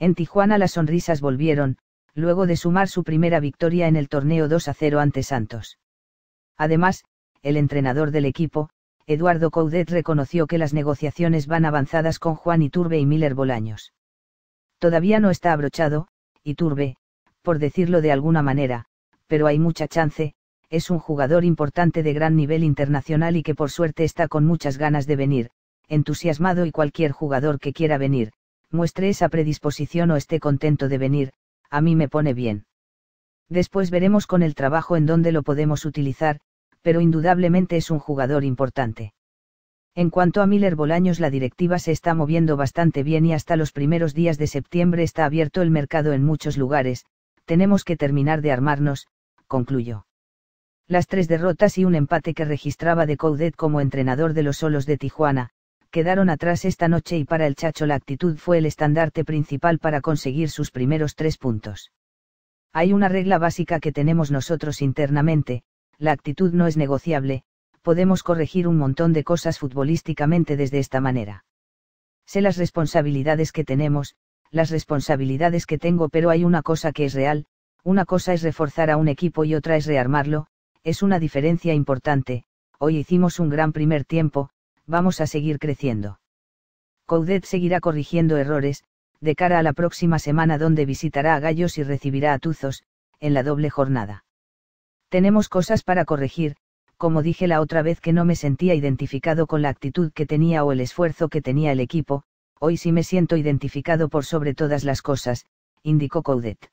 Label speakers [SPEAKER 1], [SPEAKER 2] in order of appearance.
[SPEAKER 1] En Tijuana las sonrisas volvieron, luego de sumar su primera victoria en el torneo 2 a 0 ante Santos. Además, el entrenador del equipo, Eduardo Coudet reconoció que las negociaciones van avanzadas con Juan Iturbe y Miller Bolaños. Todavía no está abrochado, Iturbe, por decirlo de alguna manera, pero hay mucha chance, es un jugador importante de gran nivel internacional y que por suerte está con muchas ganas de venir, entusiasmado y cualquier jugador que quiera venir, muestre esa predisposición o esté contento de venir, a mí me pone bien. Después veremos con el trabajo en dónde lo podemos utilizar, pero indudablemente es un jugador importante. En cuanto a Miller Bolaños, la directiva se está moviendo bastante bien y hasta los primeros días de septiembre está abierto el mercado en muchos lugares, tenemos que terminar de armarnos, concluyó. Las tres derrotas y un empate que registraba de Coudet como entrenador de los solos de Tijuana, quedaron atrás esta noche y para el Chacho la actitud fue el estandarte principal para conseguir sus primeros tres puntos. Hay una regla básica que tenemos nosotros internamente, la actitud no es negociable, podemos corregir un montón de cosas futbolísticamente desde esta manera. Sé las responsabilidades que tenemos, las responsabilidades que tengo, pero hay una cosa que es real, una cosa es reforzar a un equipo y otra es rearmarlo, es una diferencia importante, hoy hicimos un gran primer tiempo, vamos a seguir creciendo. Coudet seguirá corrigiendo errores, de cara a la próxima semana donde visitará a Gallos y recibirá a Tuzos, en la doble jornada. Tenemos cosas para corregir, como dije la otra vez que no me sentía identificado con la actitud que tenía o el esfuerzo que tenía el equipo, hoy sí me siento identificado por sobre todas las cosas, indicó Coudet.